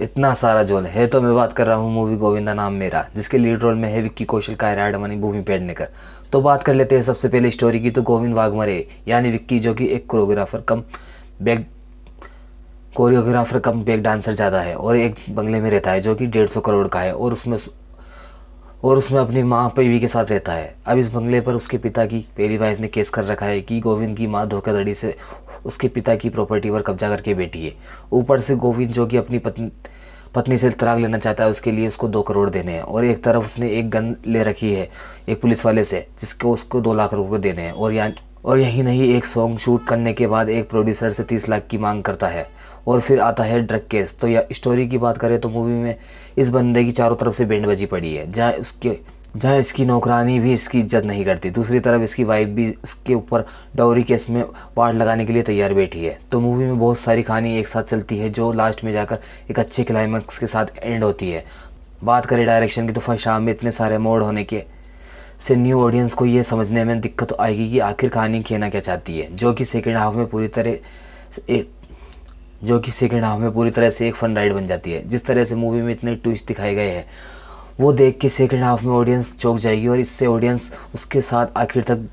इतना सारा जोल है तो मैं बात कर रहा हूँ मूवी गोविंदा नाम मेरा जिसके लीड रोल में है विक्की कौशल कायरा मनी भूमि पेडनेकर तो बात कर लेते हैं सबसे पहले स्टोरी की तो गोविंद वाघमरे यानी विक्की जो कि एक choreographer cum back choreographer cum back dancer ज़्यादा है और एक बंगले में रहता है जो कि डेढ़ सौ करोड़ का है और उसमें और उसमें अपनी माँ पीवी के साथ रहता है अब इस बंगले पर उसके पिता की पहली वाइफ ने केस कर रखा है कि गोविंद की माँ धोखाधड़ी से उसके पिता की प्रॉपर्टी पर कब्जा करके बैठी है ऊपर से गोविंद जो कि अपनी पत्नी पत्नी से तलाक लेना चाहता है उसके लिए उसको दो करोड़ देने हैं और एक तरफ उसने एक गन ले रखी है एक पुलिस वाले से जिसको उसको दो लाख रुपये देने हैं और यानी और यही नहीं एक सॉन्ग शूट करने के बाद एक प्रोड्यूसर से तीस लाख की मांग करता है और फिर आता है ड्रग केस तो या स्टोरी की बात करें तो मूवी में इस बंदे की चारों तरफ से बैंड बजी पड़ी है जहाँ उसके जहाँ इसकी नौकरानी भी इसकी इज्जत नहीं करती दूसरी तरफ इसकी वाइफ भी उसके ऊपर डाउरी केस में पार्ट लगाने के लिए तैयार बैठी है तो मूवी में बहुत सारी कहानी एक साथ चलती है जो लास्ट में जाकर एक अच्छे क्लाइमैक्स के साथ एंड होती है बात करें डायरेक्शन की तो फर्स्ट शाम में इतने सारे मोड होने के से न्यू ऑडियंस को ये समझने में दिक्कत तो आएगी कि आखिर कहानी कहना क्या चाहती है जो कि सेकेंड हाफ में पूरी तरह एक जो कि सेकेंड हाफ में पूरी तरह से एक फन राइड बन जाती है जिस तरह से मूवी में इतने ट्विस्ट दिखाए गए हैं वो देख के सेकेंड हाफ में ऑडियंस चौक जाएगी और इससे ऑडियंस उसके साथ आखिर तक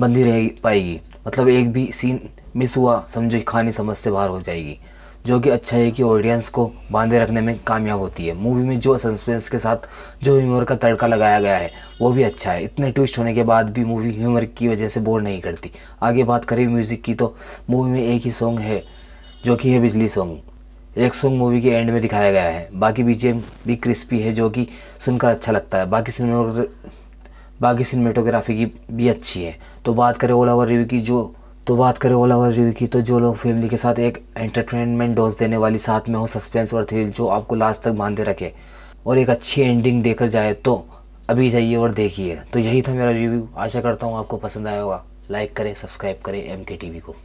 बंदी रह पाएगी मतलब एक भी सीन मिस हुआ समझो कहानी समझ से बाहर हो जाएगी जो कि अच्छा है कि ऑडियंस को बांधे रखने में कामयाब होती है मूवी में जो सस्पेंस के साथ जो ह्यूमर का तड़का लगाया गया है वो भी अच्छा है इतने ट्विस्ट होने के बाद भी मूवी ह्यूमर की वजह से बोर नहीं करती आगे बात करें म्यूज़िक की तो मूवी में एक ही सॉन्ग है जो कि है बिजली सॉन्ग एक सॉन्ग मूवी के एंड में दिखाया गया है बाकी बीजेम भी क्रिस्पी है जो कि सुनकर अच्छा लगता है बाकी सिनेमा बाकी सिनेमेटोग्राफी की भी अच्छी है तो बात करें ओला ओवर रिव्यू की जो तो बात करें ओला ओवर रिव्यू की तो जो लोग फैमिली के साथ एक एंटरटेनमेंट डोज देने वाली साथ में हो सस्पेंस और थ्रिल जो आपको लास्ट तक बांधे रखे और एक अच्छी एंडिंग देकर जाए तो अभी जाइए और देखिए तो यही था मेरा रिव्यू आशा करता हूँ आपको पसंद आया होगा लाइक करें सब्सक्राइब करें एम के टी वी को